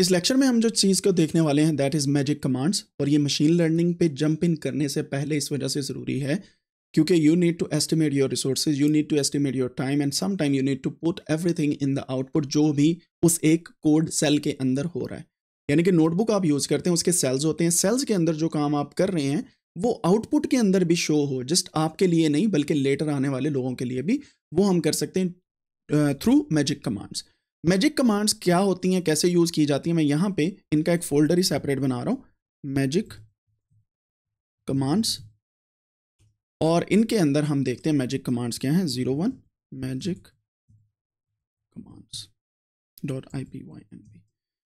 इस लेक्चर में हम जो चीज़ को देखने वाले हैं दैट इज़ मैजिक कमांड्स और ये मशीन लर्निंग पे जंप इन करने से पहले इस वजह से ज़रूरी है क्योंकि you need to estimate your resources you need to estimate your time and some time you need to put everything in the output जो भी उस एक कोड सेल के अंदर हो रहा है यानी कि नोटबुक आप यूज़ करते हैं उसके सेल्स होते हैं सेल्स के अंदर जो काम आप कर रहे हैं वो आउटपुट के अंदर भी शो हो जस्ट आपके लिए नहीं बल्कि लेटर आने वाले लोगों के लिए भी वो हम कर सकते हैं through magic commands magic commands क्या होती हैं कैसे यूज़ की जाती हैं मैं यहाँ पे इनका एक फोल्डर ही सेपरेट बना रहा हूं मैजिक कमांड्स और इनके अंदर हम देखते हैं मैजिक कमांड्स क्या हैं zero one magic commands dot I P Y N P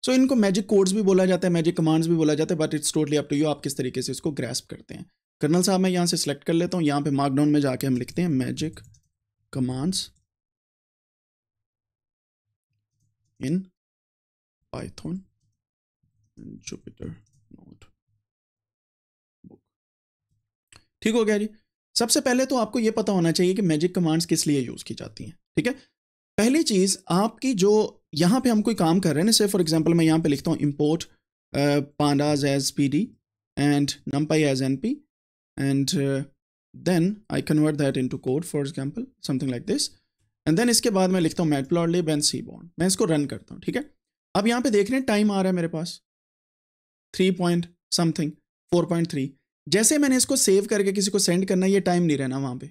so इनको मैजिक कोड्स भी बोला जाता है मैजिक कमांड्स भी बोला जाता है but it's totally up to you आप किस तरीके से इसको ग्रेस्प करते हैं कर्नल साहब मैं यहाँ से सिलेक्ट कर लेता हूं यहाँ पे मार्कडाउन में जाके हम लिखते हैं magic commands in Python and Jupyter ठीक हो गया जी सबसे पहले तो आपको यह पता होना चाहिए कि मैजिक कमांड्स किस लिए यूज की जाती हैं ठीक है पहली चीज आपकी जो यहां पे हम कोई काम कर रहे हैं ना फॉर एग्जांपल मैं यहां पे लिखता हूं import pandas as P D and NumPy as N P and then I convert that into code for example something like this and then इसके बाद मैं लिखता हूँ matplotlib and seaborn मैं इसको रन करता हूँ ठीक है अब यहाँ पे देख रहे हैं टाइम आ रहा है मेरे पास three point something four point three जैसे मैंने इसको सेव करके किसी को सेंड करना ये टाइम नहीं रहना वहाँ पे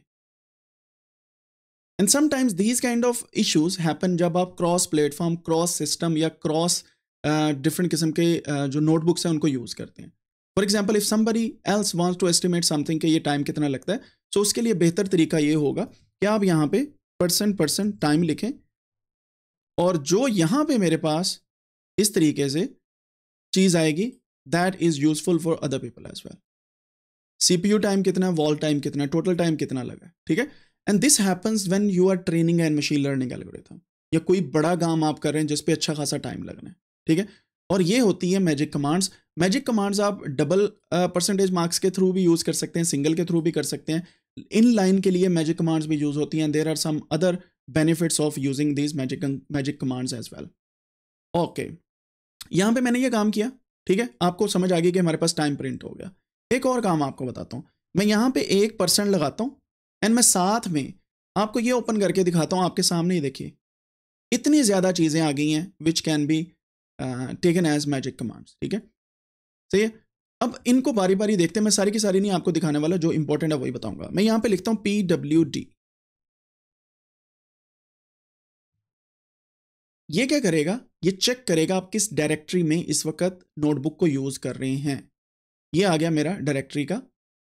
and sometimes these kind of issues happen जब आप क्रॉस प्लेटफॉर्म क्रॉस सिस्टम या क्रॉस डिफरेंट uh, किस्म के uh, जो नोटबुक्स हैं उनको यूज़ करते हैं for example if somebody else wants to estimate something के ये टाइम कितना लगता है सो तो so उसके लिए बेहतर तरीका ये होगा कि आप यहाँ पे परसेंट परसेंट टाइम लिखें और जो यहाँ पे मेरे पास इस तरीके से चीज़ आएगी that is useful for other people as well CPU time कितना वॉल टाइम कितना टोटल टाइम कितना लगा ठीक है and this happens when you are training and machine learning algorithm या कोई बड़ा काम आप कर रहे हैं जिसपे अच्छा खासा टाइम लगना है ठीक है और ये होती है मैजिक कमांड्स मैजिक कमांड्स आप डबल परसेंटेज मार्क्स के थ्रू भी यूज़ कर सकते हैं सिंगल के थ्रू भी कर सकते हैं इन लाइन के लिए मैजिक कमांड्स भी यूज होती हैं there are some other benefits of using these magic magic commands as well okay यहां पे मैंने ये काम किया ठीक है आपको समझ आ गई कि हमारे पास टाइम प्रिंट हो गया एक और काम आपको बताता हूं मैं यहां पे एक परसेंट लगाता हूं एंड मैं साथ में आपको ये ओपन करके दिखाता हूँ आपके सामने ही देखिए इतनी ज़्यादा चीज़ें आ गई हैं which can be taken as magic commands ठीक है सही है अब इनको बारी बारी देखते हैं मैं सारी की सारी नहीं आपको दिखाने वाला जो इंपॉर्टेंट है वही बताऊंगा मैं यहां पे लिखता हूं पी डब्ल्यू डी ये क्या करेगा ये चेक करेगा आप किस डायरेक्टरी में इस वक्त नोटबुक को यूज कर रहे हैं ये आ गया मेरा डायरेक्टरी का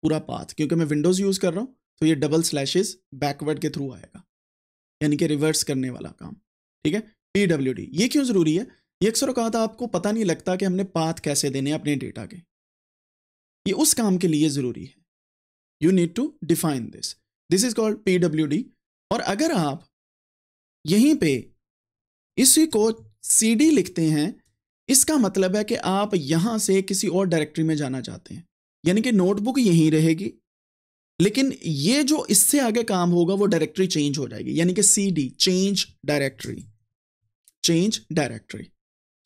पूरा पाथ क्योंकि मैं विंडोज यूज कर रहा हूं तो ये डबल स्लैशेज बैकवर्ड के थ्रू आएगा यानी कि रिवर्स करने वाला काम ठीक है पी डब्ल्यू डी ये क्यों जरूरी है ये अक्सर कहा था आपको पता नहीं लगता कि हमने पाथ कैसे देने अपने डेटा के ये उस काम के लिए ज़रूरी है you need to define this this is called P W D और अगर आप यहीं पे इसी को सी डी लिखते हैं इसका मतलब है कि आप यहां से किसी और डायरेक्टरी में जाना चाहते हैं यानी कि नोटबुक यहीं रहेगी लेकिन ये जो इससे आगे काम होगा वो डायरेक्टरी चेंज हो जाएगी यानी कि C D change directory change directory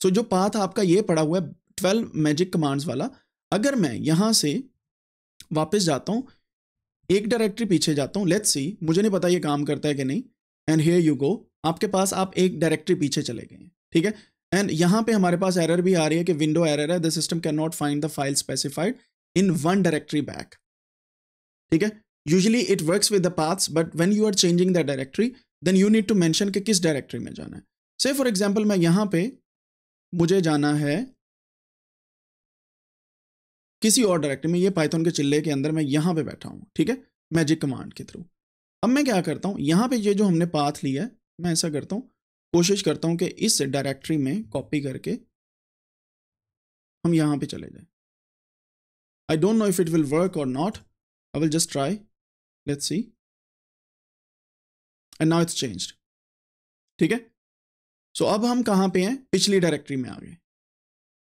so जो पाथ आपका ये पड़ा हुआ है ट्वेल्व मैजिक कमांड्स वाला अगर मैं यहाँ से वापस जाता हूँ एक डायरेक्टरी पीछे जाता हूँ लेट्स सी मुझे नहीं पता ये काम करता है कि नहीं एंड हेयर यू गो आपके पास आप एक डायरेक्टरी पीछे चले गए ठीक है एंड यहाँ पे हमारे पास एरर भी आ रही है कि विंडो एरर है the system cannot find the file specified in one directory back ठीक है usually it work with the paths but when you are changing the directory then you need to mention कि किस directory में जाना है से for example मैं यहाँ पे मुझे जाना है किसी और डायरेक्टरी में ये पाइथन के चिल्ले के अंदर मैं यहाँ पे बैठा हूँ ठीक है मैजिक कमांड के थ्रू अब मैं क्या करता हूँ यहाँ पे ये जो हमने पाथ लिया है मैं ऐसा करता हूँ कोशिश करता हूँ कि इस डायरेक्टरी में कॉपी करके हम यहाँ पे चले जाए I don't know if it will work or not I will just try let's see and now it's changed ठीक है सो so, अब हम कहाँ पे हैं पिछली डायरेक्ट्री में आ गए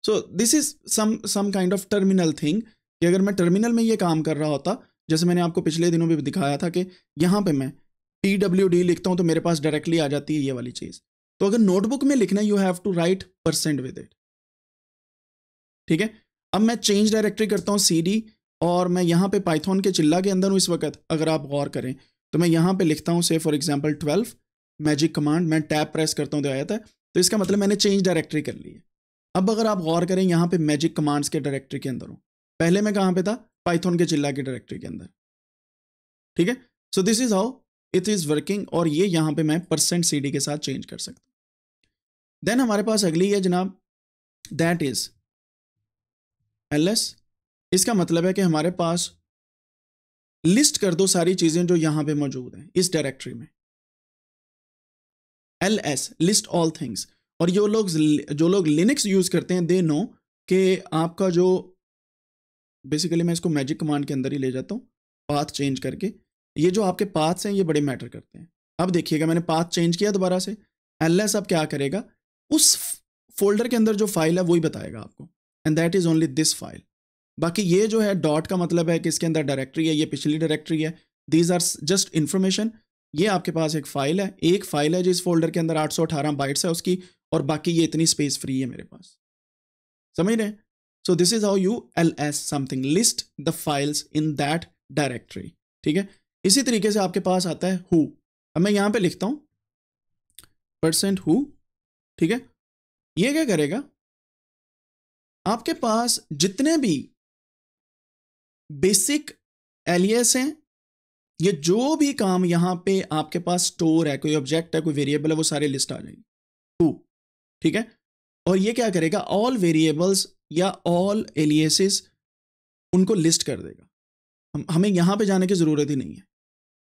so this is some some kind of terminal thing कि अगर मैं टर्मिनल में ये काम कर रहा होता जैसे मैंने आपको पिछले दिनों में दिखाया था कि यहाँ पे मैं टी डब्ल्यू डी लिखता हूँ तो मेरे पास डायरेक्टली आ जाती है ये वाली चीज़ तो अगर नोटबुक में लिखना है you have to write percent with it ठीक है अब मैं चेंज डायरेक्टरी करता हूँ सी डी और मैं यहाँ पे पाइथॉन के चिल्ला के अंदर हूँ इस वक्त अगर आप गौर करें तो मैं यहाँ पे लिखता हूँ से for example twelve magic command मैं टैप प्रेस करता हूँ तो आया था तो इसका मतलब मैंने चेंज डायरेक्टरी कर ली है अब अगर आप गौर करें यहाँ पे मैजिक कमांड्स के डायरेक्टरी के अंदर हूँ पहले मैं कहाँ पे था पाइथन के चिल्ला के डायरेक्टरी के अंदर ठीक है so this is how it is working और ये यहाँ पे मैं परसेंट सी के साथ चेंज कर सकता हूँ देन हमारे पास अगली है जनाब दैट इज एल एस इसका मतलब है कि हमारे पास लिस्ट कर दो सारी चीजें जो यहां पे मौजूद हैं इस डायरेक्टरी में L S list all things और जो लोग जो लोग लिनक्स यूज़ करते हैं दे नो कि आपका जो बेसिकली मैं इसको मैजिक कमांड के अंदर ही ले जाता हूँ पाथ चेंज करके ये जो आपके पाथ्स हैं ये बड़े मैटर करते हैं अब देखिएगा मैंने पाथ चेंज किया दोबारा से एल एस अब क्या करेगा उस फोल्डर के अंदर जो फाइल है वही बताएगा आपको and that is only this file बाकी ये जो है डॉट का मतलब है कि इसके अंदर डायरेक्टरी है ये पिछली डायरेक्टरी है दीज आर जस्ट इन्फॉर्मेशन ये आपके पास एक फ़ाइल है एक फ़ाइल है जिस फोल्डर के अंदर 818 बाइट्स है उसकी और बाकी ये इतनी स्पेस फ्री है मेरे पास समझ रहे so this is how you L S something list the files in that directory ठीक है इसी तरीके से आपके पास आता है हु अब मैं यहां पे लिखता हूं परसेंट हु ठीक है ये क्या करेगा आपके पास जितने भी बेसिक एलियस हैं ये जो भी काम यहां पे आपके पास स्टोर है कोई ऑब्जेक्ट है कोई वेरिएबल है वो सारे लिस्ट आ जाएंगे टू ठीक है और ये क्या करेगा ऑल वेरिएबल्स या ऑल एलियसिस उनको लिस्ट कर देगा हम हमें यहां पे जाने की जरूरत ही नहीं है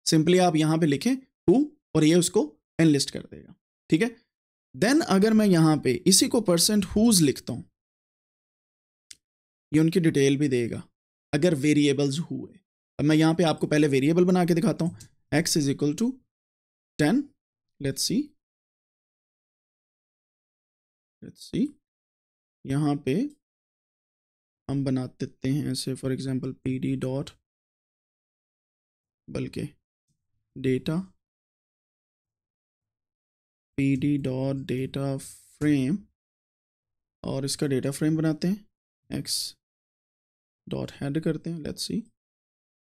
सिंपली आप यहां पे लिखें टू और ये उसको एन लिस्ट कर देगा ठीक है देन अगर मैं यहां पे इसी को परसेंट हुज लिखता हूं ये उनकी डिटेल भी देगा अगर वेरिएबल्स हुए अब मैं यहाँ पे आपको पहले वेरिएबल बना के दिखाता हूँ x is equal to ten let's see let's see यहाँ पे हम बना देते हैं ऐसे for example P D dot बल्कि data P D dot data frame और इसका डेटा फ्रेम बनाते हैं एक्स डॉट हैड करते हैं लेट्स सी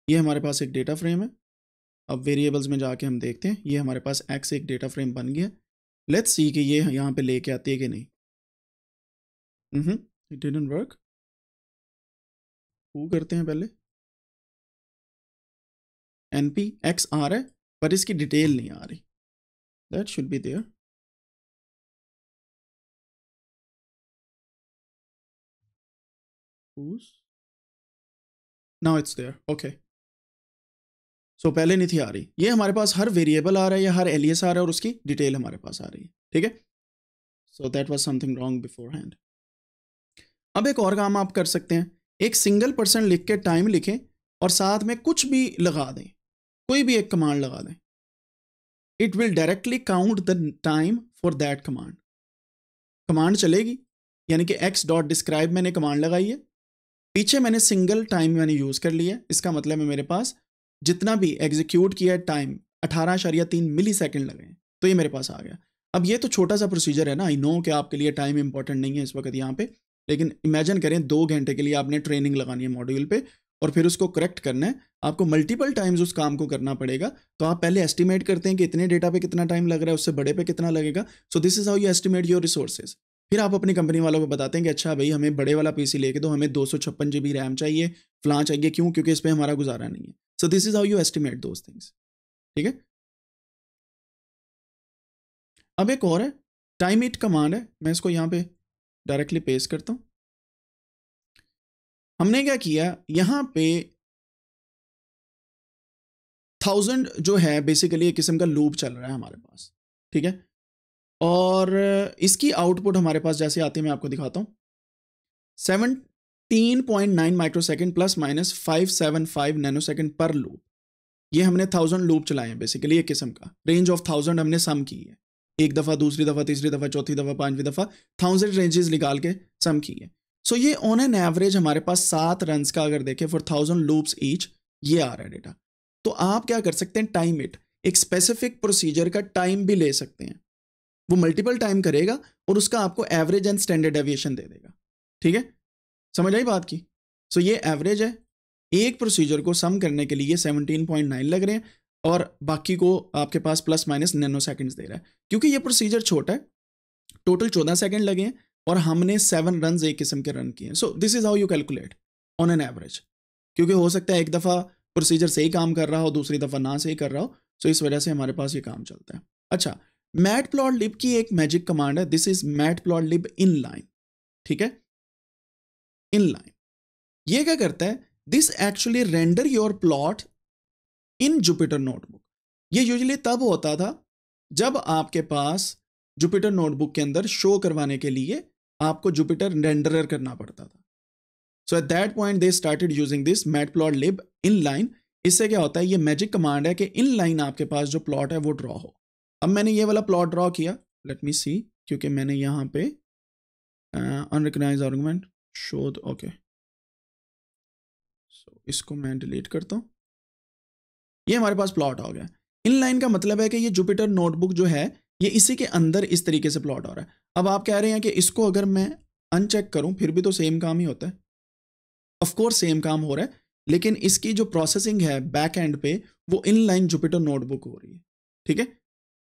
ये हमारे पास एक डेटा फ्रेम है अब वेरिएबल्स में जाके हम देखते हैं ये हमारे पास एक्स एक डेटा फ्रेम बन गया लेट्स सी कि ये यहाँ पे लेके आती है कि नहीं इट डिडन वर्क वो करते हैं पहले एन पी एक्स आ रहा है पर इसकी डिटेल नहीं आ रही that should be there now it's there okay so so, पहले नहीं थी आ रही ये हमारे पास हर वेरिएबल आ रहा है या हर एलियस आ रहा है और उसकी डिटेल हमारे पास आ रही है ठीक है so that was something wrong beforehand अब एक और काम आप कर सकते हैं एक सिंगल पर्सन लिख के टाइम लिखें और साथ में कुछ भी लगा दें कोई भी एक कमांड लगा दें it will directly count the time for that command command चलेगी यानी कि एक्स डॉट डिस्क्राइब मैंने कमांड लगाई है पीछे मैंने सिंगल टाइम मैंने यूज़ कर लिया इसका मतलब है मेरे पास जितना भी एग्जीक्यूट किया टाइम अठारह शरिया तीन मिली सेकेंड लगे तो ये मेरे पास आ गया अब ये तो छोटा सा प्रोसीजर है ना आई नो कि आपके लिए टाइम इंपॉर्टेंट नहीं है इस वक्त यहाँ पे लेकिन इमेजिन करें दो घंटे के लिए आपने ट्रेनिंग लगानी है मॉड्यूल पे और फिर उसको करेक्ट करना है आपको मल्टीपल टाइम्स उस काम को करना पड़ेगा तो आप पहले एस्टिमेट करते हैं कि इतने डेटा पे कितना टाइम लग रहा है उससे बड़े पे कितना लगेगा so this is how you estimate your resources फिर आप अपनी कंपनी वालों को बताते हैं कि अच्छा भाई हमें बड़े वाला पीसी लेके दो हमें दो सौ छप्पन रैम चाहिए फ्लां चाहिए क्यों क्योंकि इस पर हमारा गुजारा नहीं है so this is how you estimate those things ठीक है अब एक और है टाइम इट कमांड है मैं इसको यहां पे डायरेक्टली पेस करता हूं हमने क्या किया यहां पे थाउजेंड जो है बेसिकली एक किस्म का लूप चल रहा है हमारे पास ठीक है और इसकी आउटपुट हमारे पास जैसे आती है मैं आपको दिखाता हूं सेवन तीन point nine microsecond plus minus five seven five पर लूप ये हमने थाउजेंड लूप चलाए हैं बेसिकली एक किस्म का रेंज ऑफ थाउजेंड हमने सम की है एक दफ़ा दूसरी दफ़ा तीसरी दफ़ा चौथी दफ़ा पांचवी दफ़ा थाउजेंड रेंजेस निकाल के सम की है सो so ये ऑन एन एवरेज हमारे पास सात रन का अगर देखें फॉर थाउजेंड लूप्स ईच ये आ रहा है डेटा तो आप क्या कर सकते हैं टाइम इट एक स्पेसिफिक प्रोसीजर का टाइम भी ले सकते हैं वो मल्टीपल टाइम करेगा और उसका आपको एवरेज एंड स्टैंडर्ड एविएशन दे देगा ठीक है समझ आई बात की सो so ये एवरेज है एक प्रोसीजर को सम करने के लिए 17.9 लग रहे हैं और बाकी को आपके पास प्लस माइनस नैनो सेकेंड्स दे रहा है क्योंकि ये प्रोसीजर छोटा है टोटल 14 सेकेंड लगे हैं और हमने सेवन रन एक किस्म के रन किए हैं so this is how you calculate on an average क्योंकि हो सकता है एक दफ़ा प्रोसीजर सही काम कर रहा हो दूसरी दफ़ा ना सही कर रहा हो सो इस वजह से हमारे पास ये काम चलता है अच्छा मैट प्लॉट लिब की एक मैजिक कमांड है this is matplotlib inline ठीक है लाइन ये क्या करता है this actually render your plot in Jupyter notebook ये यूजली तब होता था जब आपके पास जुपिटर नोटबुक के अंदर शो करवाने के लिए आपको जुपिटर रेंडरर करना पड़ता था so at that point they started using this matplotlib inline इससे क्या होता है ये मैजिक कमांड है कि इन लाइन आपके पास जो प्लॉट है वो ड्रॉ हो अब मैंने ये वाला प्लॉट ड्रॉ किया लेट मी सी क्योंकि मैंने यहाँ पे अनरिकनाइज uh, आर्गूमेंट शोध ओके सो इसको मैं डिलीट करता हूँ ये हमारे पास प्लॉट आ गया इन लाइन का मतलब है कि ये जुपिटर नोटबुक जो है ये इसी के अंदर इस तरीके से प्लॉट हो रहा है अब आप कह रहे हैं कि इसको अगर मैं अनचेक करूं फिर भी तो सेम काम ही होता है ऑफकोर्स सेम काम हो रहा है लेकिन इसकी जो प्रोसेसिंग है बैक एंड पे वो इन लाइन जुपिटर नोटबुक हो रही है ठीक है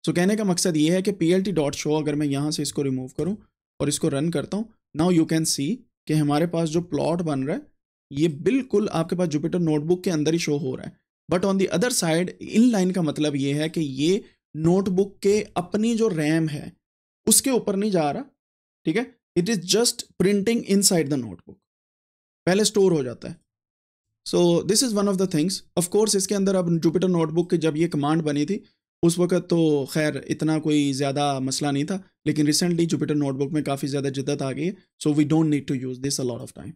सो कहने का मकसद ये है कि P L T dot show अगर मैं यहाँ से इसको रिमूव करूँ और इसको रन करता हूँ नाउ यू कैन सी कि हमारे पास जो प्लॉट बन रहा है ये बिल्कुल आपके पास जुपिटर नोटबुक के अंदर ही शो हो रहा है but on the other side inline का मतलब ये है कि ये नोटबुक के अपनी जो रैम है उसके ऊपर नहीं जा रहा ठीक है it is just printing inside the notebook पहले स्टोर हो जाता है so this is one of the things of course इसके अंदर अब जुपिटर नोटबुक की जब ये कमांड बनी थी उस वक्त तो खैर इतना कोई ज़्यादा मसला नहीं था लेकिन रिसेंटली जुपिटर नोटबुक में काफ़ी ज़्यादा जिद्दत आ गई है so we don't need to use this a lot of time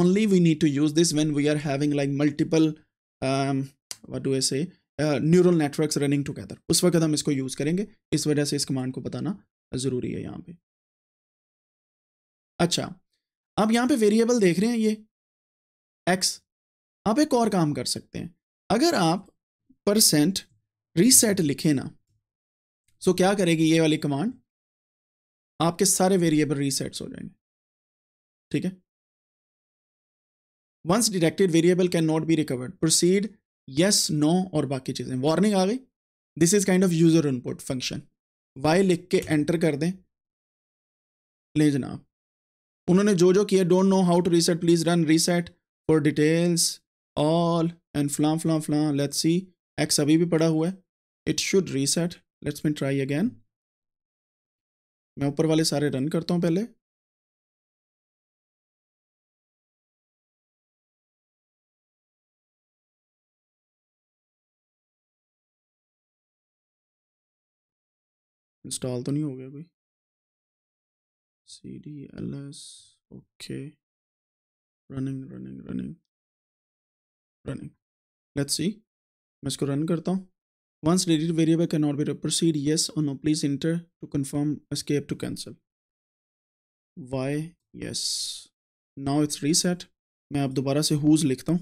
only we need to use this when we are having like multiple what do say neural networks running together उस वक्त हम इसको यूज़ करेंगे इस वजह से इस command को बताना ज़रूरी है यहाँ पर अच्छा आप यहाँ पे वेरिएबल देख रहे हैं ये एक्स आप एक और काम कर सकते हैं अगर आप परसेंट रीसेट लिखे ना सो क्या करेगी ये वाली कमांड आपके सारे वेरिएबल रीसेट्स हो जाएंगे ठीक है once detected variable can not be recovered proceed yes no और बाकी चीज़ें वार्निंग आ गई this is kind of user input function Y लिख के एंटर कर दें ले जनाब उन्होंने जो जो किया don't know how to reset please run reset for details all and flaw flaw flaw let's see x अभी भी पड़ा हुआ है it should reset let's me try again मैं ऊपर वाले सारे रन करता हूँ पहले इंस्टॉल तो नहीं हो गया कोई C D L S okay running running running running let's see मैं इसको रन करता हूँ Once deleted variable cannot be proceed yes or no, please enter to confirm, escape to cancel. Y, yes. Now it's reset. मैं अब दोबारा से whose लिखता हूँ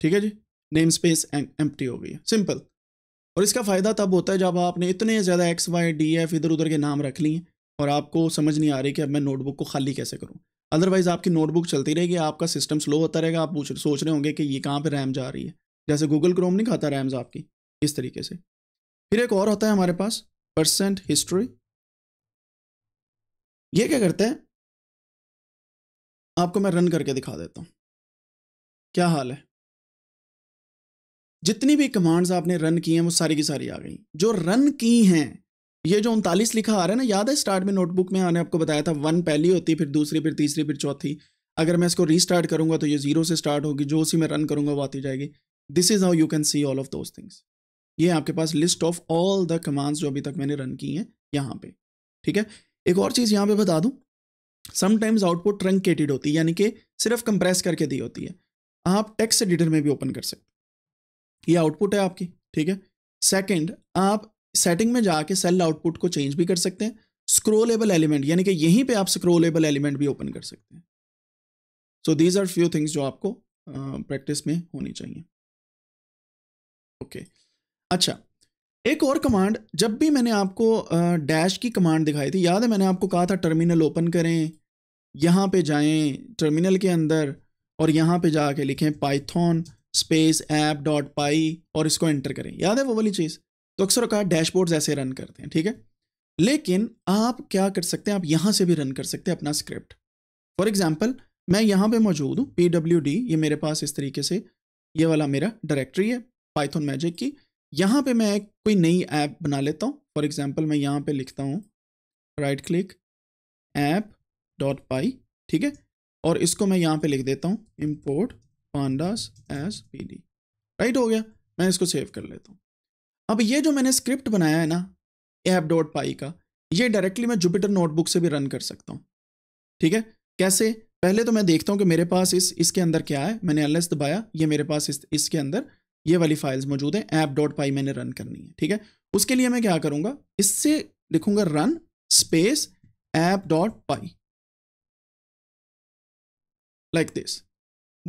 ठीक है जी नेम स्पेस एम्प्टी हो गई है सिंपल और इसका फ़ायदा तब होता है जब आपने इतने ज़्यादा एक्स वाई डी एफ इधर उधर के नाम रख लिए और आपको समझ नहीं आ रही कि अब मैं नोटबुक को खाली कैसे करूं अदरवाइज़ आपकी नोटबुक चलती रहेगी आपका सिस्टम स्लो होता रहेगा आप पूछ सोच रहे होंगे कि ये कहाँ पर रैम जा रही है जैसे गूगल क्रोम नहीं खाता रैम्स आपकी इस तरीके से फिर एक और होता है हमारे पास परसेंट हिस्ट्री ये क्या करते हैं आपको मैं रन करके दिखा देता हूँ क्या हाल है जितनी भी कमांड्स आपने रन की हैं वो सारी की सारी आ गई जो रन की हैं ये जो उनतालीस लिखा आ रहा है ना याद है स्टार्ट में नोटबुक में आने आपको बताया था वन पहली होती है फिर दूसरी फिर तीसरी फिर चौथी अगर मैं इसको रीस्टार्ट करूंगा तो ये जीरो से स्टार्ट होगी जो उसी में रन करूंगा वो आती जाएगी this is how you can see all of those things ये आपके पास list of all the commands जो अभी तक मैंने रन की हैं यहाँ पे ठीक है एक और चीज़ यहाँ पे बता दूँ समटाइम्स आउटपुट ट्रंकेटेड होती है यानी कि सिर्फ कंप्रेस करके दी होती है आप टेक्स्ट एडिटर में भी ओपन कर सकते ये आउटपुट है आपकी ठीक है सेकेंड आप सेटिंग में जाके सेल आउटपुट को चेंज भी कर सकते हैं स्क्रोलेबल एलिमेंट यानी कि यहीं पे आप स्क्रोलेबल एलिमेंट भी ओपन कर सकते हैं so these are few things जो आपको प्रैक्टिस uh, में होनी चाहिए ओके okay. अच्छा एक और कमांड जब भी मैंने आपको डैश uh, की कमांड दिखाई थी याद है मैंने आपको कहा था टर्मिनल ओपन करें यहाँ पे जाएं टर्मिनल के अंदर और यहाँ पे जाके लिखें Python space app dot py और इसको एंटर करें याद है वो वाली चीज़ तो अक्सर कहा डैशबोर्ड ऐसे रन करते हैं ठीक है लेकिन आप क्या कर सकते हैं आप यहाँ से भी रन कर सकते हैं अपना स्क्रिप्ट फॉर एग्जाम्पल मैं यहाँ पे मौजूद हूँ पी डब्ल्यू डी ये मेरे पास इस तरीके से ये वाला मेरा डायरेक्टरी है पाइथन मैजिक की यहाँ पे मैं कोई नई ऐप बना लेता हूँ फॉर एग्जाम्पल मैं यहाँ पे लिखता हूँ right click app dot py ठीक है और इसको मैं यहाँ पे लिख देता हूँ import pandas as P D right हो गया मैं इसको सेव कर लेता हूँ अब ये जो मैंने स्क्रिप्ट बनाया है ना एप डॉट पाई का ये डायरेक्टली मैं जुपिटर नोटबुक से भी रन कर सकता हूँ ठीक है कैसे पहले तो मैं देखता हूँ कि मेरे पास इस इसके अंदर क्या है मैंने एल दबाया ये मेरे पास इस इसके अंदर ये वाली फाइल्स मौजूद है ऐप डॉट पाई मैंने रन करनी है ठीक है उसके लिए मैं क्या करूँगा इससे लिखूंगा run space app dot py like this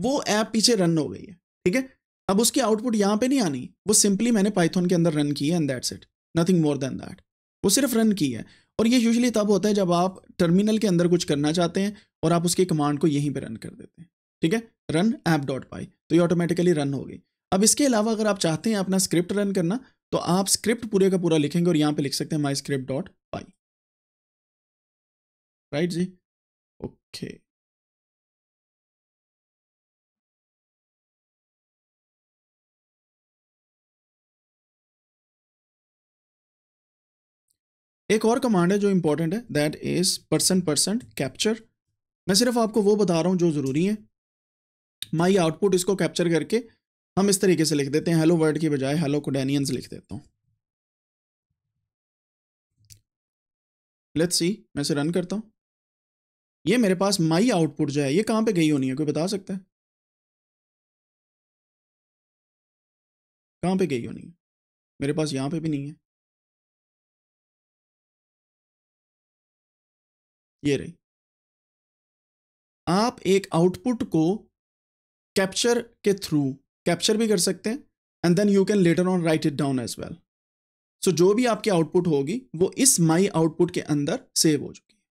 वो ऐप पीछे रन हो गई है ठीक है अब उसकी आउटपुट यहाँ पे नहीं आनी वो सिंपली मैंने पाइथन के अंदर रन की है and that's it nothing more than that वो सिर्फ रन की है और ये यूजली तब होता है जब आप टर्मिनल के अंदर कुछ करना चाहते हैं और आप उसकी कमांड को यहीं पर रन कर देते हैं ठीक है रन ऐप डॉट पाई तो ये ऑटोमेटिकली रन हो गई अब इसके अलावा अगर आप चाहते हैं अपना स्क्रिप्ट रन करना तो आप स्क्रिप्ट पूरे का पूरा लिखेंगे और यहाँ पे लिख सकते हैं my script dot py right जी ओके okay. एक और कमांड है जो इंपॉर्टेंट है that is person percent capture मैं सिर्फ आपको वो बता रहा हूँ जो ज़रूरी है माई आउटपुट इसको कैप्चर करके हम इस तरीके से लिख देते हैं हेलो वर्ड की बजाय हेलो कोडेनियंस लिख देता हूँ लेट्स सी मैं इसे रन करता हूँ ये मेरे पास माई आउटपुट जो है ये कहाँ पे गई होनी है कोई बता सकता है कहाँ पे गई होनी है मेरे पास यहाँ पे भी नहीं है ये रही आप एक आउटपुट को कैप्चर के थ्रू कैप्चर भी कर सकते हैं and then you can later on write it down as well so जो भी आपकी आउटपुट होगी वो इस माई आउटपुट के अंदर सेव हो चुकी है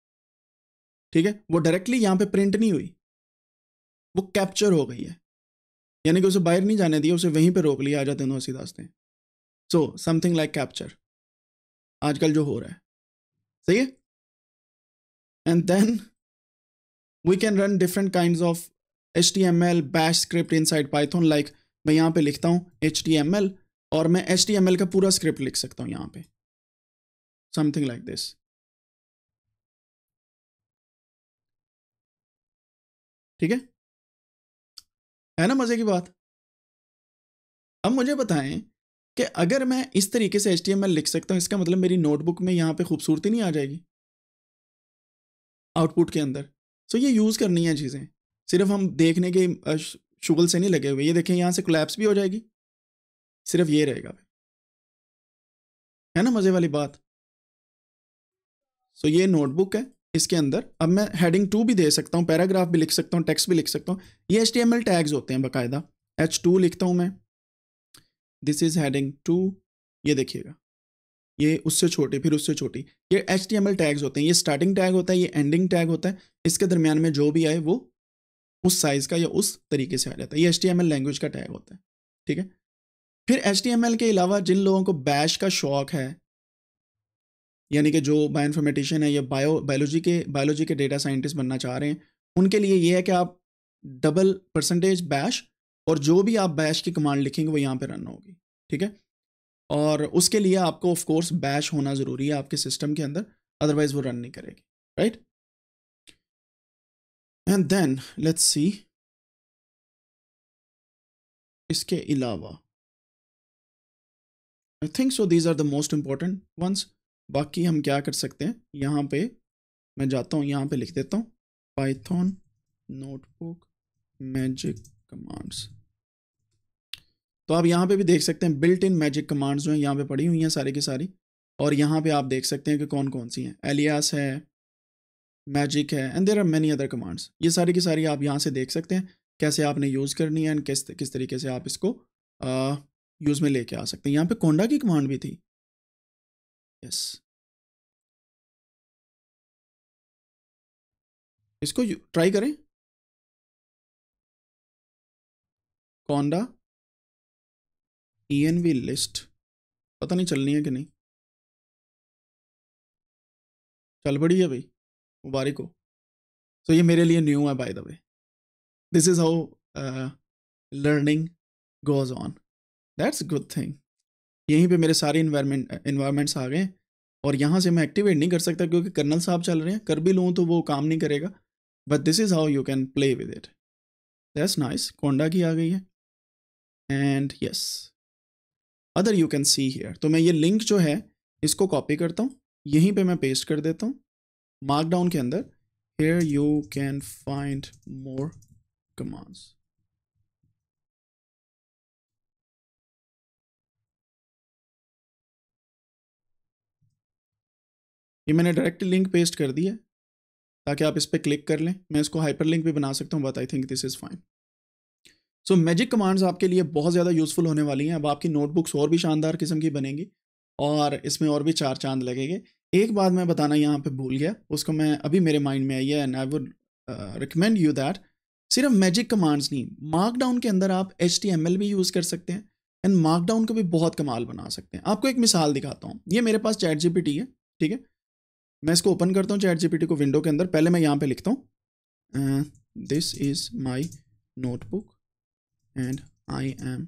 ठीक है वो डायरेक्टली यहां पे प्रिंट नहीं हुई वो कैप्चर हो गई है यानी कि उसे बाहर नहीं जाने दिया उसे वहीं पे रोक लिया आ जाते दोनों सीधा सो समथिंग लाइक कैप्चर आजकल जो हो रहा है सही है and then we can run different kinds of HTML bash script inside Python like मैं यहाँ पे लिखता हूँ HTML और मैं HTML का पूरा स्क्रिप्ट लिख सकता हूँ यहाँ पे something like this ठीक है है ना मजे की बात अब मुझे बताएं कि अगर मैं इस तरीके से HTML लिख सकता हूँ इसका मतलब मेरी नोटबुक में यहाँ पे खूबसूरती नहीं आ जाएगी आउटपुट के अंदर सो so ये यूज़ करनी है चीज़ें सिर्फ हम देखने के शुगल से नहीं लगे हुए ये देखें यहाँ से क्लैप्स भी हो जाएगी सिर्फ ये रहेगा है ना मज़े वाली बात सो so ये नोटबुक है इसके अंदर अब मैं हेडिंग टू भी दे सकता हूँ पैराग्राफ भी लिख सकता हूँ टेक्स्ट भी लिख सकता हूँ ये एच टैग्स होते हैं बाकायदा एच टू लिखता हूँ मैं दिस इज़ हेडिंग टू ये देखिएगा ये उससे छोटी फिर उससे छोटी ये एच टैग्स होते हैं ये स्टार्टिंग टैग होता है ये एंडिंग टैग होता है इसके दरमियान में जो भी आए वो उस साइज़ का या उस तरीके से आ जाता है ये एच लैंग्वेज का टैग होता है ठीक है फिर एच के अलावा जिन लोगों को बैश का शौक है यानी कि जो बायो इन्फॉर्मेटिशन है या बायो बायोलॉजी के बायोलॉजी के डेटा साइंटिस्ट बनना चाह रहे हैं उनके लिए ये है कि आप डबल परसेंटेज बैश और जो भी आप बैश की कमांड लिखेंगे वो यहाँ पर रन होगी ठीक है और उसके लिए आपको ऑफ कोर्स बैश होना ज़रूरी है आपके सिस्टम के अंदर अदरवाइज वो रन नहीं करेगी right and then let's see इसके अलावा I think so these are the most important ones बाकी हम क्या कर सकते हैं यहाँ पे मैं जाता हूँ यहाँ पे लिख देता हूँ पाइथॉन नोटबुक मैजिक कमांड्स तो आप यहाँ पे भी देख सकते हैं बिल्ट इन मैजिक कमांड्स जो हैं यहाँ पे पड़ी हुई हैं सारी की सारी और यहाँ पे आप देख सकते हैं कि कौन कौन सी हैं एलियास है मैजिक है and there are many other commands ये सारी की सारी आप यहाँ से देख सकते हैं कैसे आपने यूज़ करनी है एंड किस किस तरीके से आप इसको यूज़ में लेके आ सकते हैं यहाँ पे कोंडा की कमांड भी थी यस इसको ट्राई करें कोंडा ई e लिस्ट पता नहीं चलनी है कि नहीं चल बड़ी है भाई मुबारक हो सो ये मेरे लिए न्यू है by the way this is how learning goes on that's good thing यहीं पे मेरे सारे इन्वायरमेंट इन्वायरमेंट्स आ गए और यहाँ से मैं एक्टिवेट नहीं कर सकता क्योंकि कर्नल साहब चल रहे हैं कर भी लूँ तो वो काम नहीं करेगा but this is how you can play with it that's nice conda की आ गई है and yes yes, other you can see here तो मैं ये लिंक जो है इसको कॉपी करता हूँ यहीं पे मैं पेस्ट कर देता हूँ मार्कडाउन के अंदर here you can find more commands ये मैंने डायरेक्ट लिंक पेस्ट कर दी है ताकि आप इस पर क्लिक कर लें मैं इसको हाइपर लिंक भी बना सकता हूँ but I think this is fine so magic commands आपके लिए बहुत ज़्यादा यूज़फुल होने वाली हैं अब आपकी नोटबुक्स और भी शानदार किस्म की बनेंगी और इसमें और भी चार चांद लगेंगे एक बात मैं बताना यहाँ पे भूल गया उसको मैं अभी मेरे माइंड में आई है and I would recommend you that सिर्फ मैजिक कमांड्स नहीं मार्कडाउन के अंदर आप एच भी यूज़ कर सकते हैं एंड मार्कडाउन को भी बहुत कमाल बना सकते हैं आपको एक मिसाल दिखाता हूँ ये मेरे पास चैट जी है ठीक है मैं इसको ओपन करता हूँ चैट जी को विंडो के अंदर पहले मैं यहाँ पर लिखता हूँ this is my notebook and I am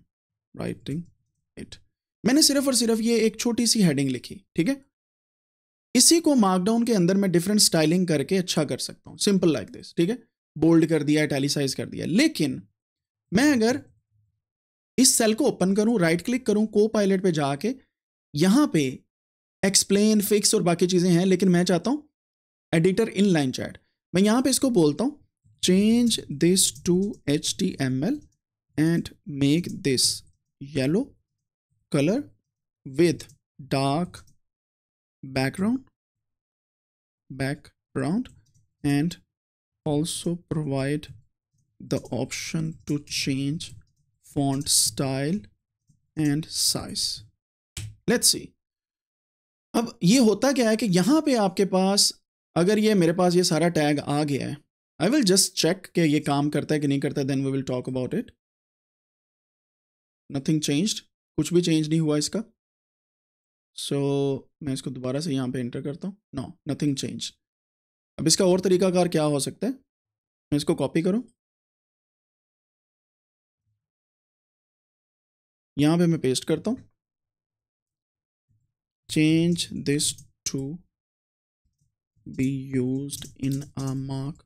writing it मैंने सिर्फ और सिर्फ ये एक छोटी सी हेडिंग लिखी ठीक है इसी को मार्कडाउन के अंदर मैं डिफरेंट स्टाइलिंग करके अच्छा कर सकता हूँ सिंपल लाइक दिस ठीक है बोल्ड कर दिया टेलीसाइज कर दिया लेकिन मैं अगर इस सेल को ओपन करूं राइट क्लिक करूं को पायलट पर जाके यहां पे एक्सप्लेन फिक्स और बाकी चीजें हैं लेकिन मैं चाहता हूं एडिटर इन लाइन चैट मैं यहां पे इसको बोलता हूं change this to H T M L and make this yellow color with dark background background and also provide the option to change font style and size let's see अब ये होता क्या है कि यहाँ पे आपके पास अगर ये मेरे पास ये सारा टैग आ गया है आई विल जस्ट चेक कि ये काम करता है कि नहीं करता then we will talk about it nothing changed कुछ भी चेंज नहीं हुआ इसका सो so, मैं इसको दोबारा से यहाँ पे एंटर करता हूँ नो नथिंग चेंज अब इसका और तरीकाकार क्या हो सकता है मैं इसको कॉपी करूँ यहाँ पे मैं पेस्ट करता हूँ change this to be use in a 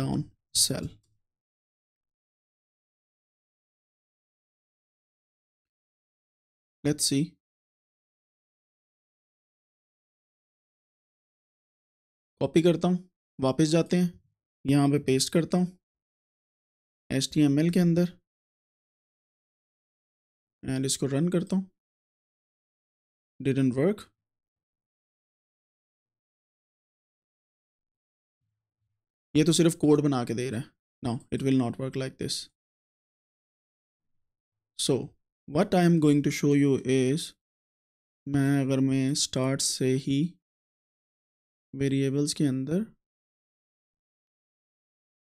markdown cell Let's see. Copy करता हूँ वापस जाते हैं यहाँ पे पेस्ट करता हूँ एस टी एम एल के अंदर एंड इसको रन करता हूँ डिडेंट वर्क ये तो सिर्फ कोड बना के दे रहा है now it will not work like this so what I am going to show you is मैं अगर मैं स्टार्ट से ही वेरिएबल्स के अंदर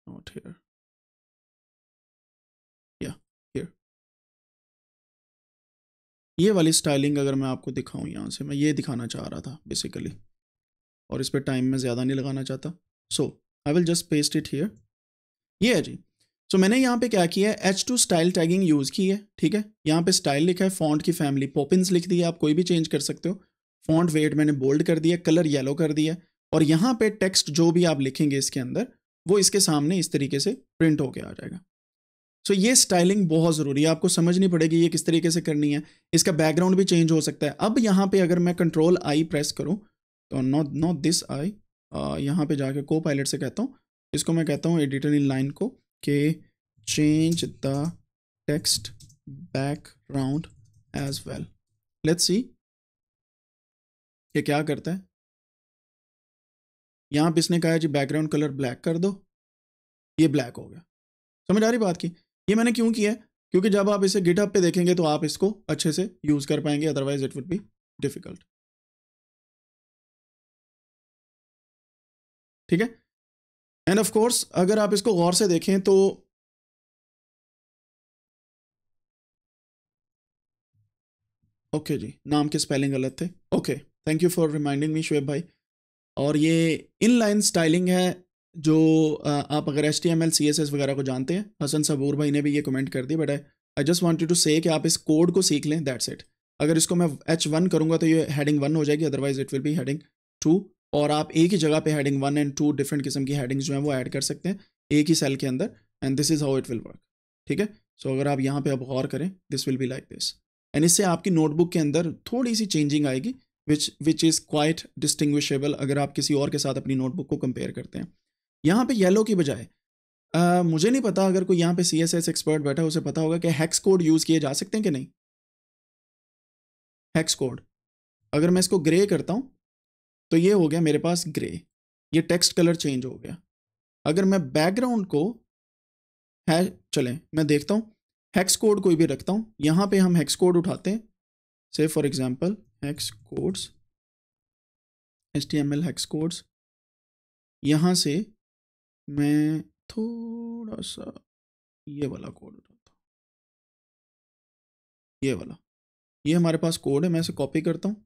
नॉट हेयर ये वाली स्टाइलिंग अगर मैं आपको दिखाऊं यहाँ से मैं ये दिखाना चाह रहा था बेसिकली और इस पर टाइम में ज़्यादा नहीं लगाना चाहता so I will just paste it here ये है जी सो so, मैंने यहाँ पे क्या किया है H two style tagging use की है ठीक है यहाँ पे स्टाइल लिखा है फॉन्ट की फैमिली पोपिनस लिख दी है आप कोई भी चेंज कर सकते हो फॉन्ट वेट मैंने बोल्ड कर दिया कलर येलो कर दिया और यहाँ पे टेक्स्ट जो भी आप लिखेंगे इसके अंदर वो इसके सामने इस तरीके से प्रिंट होके आ जाएगा सो so, ये स्टाइलिंग बहुत ज़रूरी है आपको समझनी पड़ेगी ये किस तरीके से करनी है इसका बैकग्राउंड भी चेंज हो सकता है अब यहाँ पर अगर मैं कंट्रोल आई प्रेस करूँ तो नॉट नॉट दिस आई यहाँ पर जाकर को पायलट से कहता हूँ इसको मैं कहता हूँ एडिटर इन लाइन को change change the text background as well let's see ये क्या करता है यहां पे इसने कहा जी बैकग्राउंड कलर ब्लैक कर दो ये ब्लैक हो गया समझ आ रही बात की ये मैंने क्यों किया है क्योंकि जब आप इसे गिटअप पे देखेंगे तो आप इसको अच्छे से यूज़ कर पाएंगे otherwise it would be difficult ठीक है एंड ऑफ कोर्स अगर आप इसको गौर से देखें तो ओके okay जी नाम के स्पेलिंग गलत थे okay thank you for reminding me Shoaib भाई और ये इन लाइन स्टाइलिंग है जो आप अगर H T M L C S S वगैरह को जानते हैं हसन सबूर भाई ने भी ये कमेंट कर दी but I just want to say कि आप इस कोड को सीख लें दैट्स इट अगर इसको मैं एच वन करूँगा तो ये हेडिंग वन हो जाएगी otherwise it will be heading two और आप एक ही जगह पे heading one and two different किस्म की हेडिंग्स जो हैं वो ऐड कर सकते हैं एक ही सेल के अंदर and this is how it will work ठीक है सो अगर आप यहाँ पे अब गौर करें this will be like this and इससे आपकी नोटबुक के अंदर थोड़ी सी चेंजिंग आएगी which which is quite distinguishable अगर आप किसी और के साथ अपनी नोटबुक को कंपेयर करते हैं यहाँ पे येलो की बजाय मुझे नहीं पता अगर कोई यहाँ पे सी एस एस एक्सपर्ट बैठा है उसे पता होगा कि हैक्स कोड यूज़ किए जा सकते हैं कि नहीं हैक्स कोड अगर मैं इसको ग्रे करता हूँ तो ये हो गया मेरे पास ग्रे ये टेक्स्ट कलर चेंज हो गया अगर मैं बैकग्राउंड को है चलें मैं देखता हूँ हैक्स कोड कोई भी रखता हूँ यहाँ पे हम हैक्स कोड उठाते हैं से for example hex codes H T M L hex codes यहाँ से मैं थोड़ा सा ये वाला कोड उठाता हूँ ये वाला ये हमारे पास कोड है मैं इसे कॉपी करता हूँ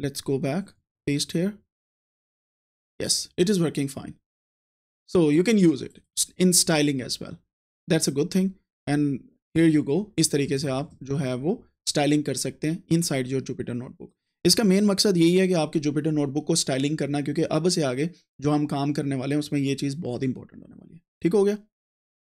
let's go back paste here. Yes, it is working fine. So you can use it in styling as well. That's a good thing. And here you go. इस तरीके से आप जो है वो styling कर सकते हैं inside your Jupyter notebook. इसका मेन मकसद यही है कि आपके जुपिटर नोटबुक को स्टाइलिंग करना क्योंकि अब से आगे जो हम काम करने वाले हैं उसमें ये चीज़ बहुत इंपॉर्टेंट होने वाली है ठीक हो गया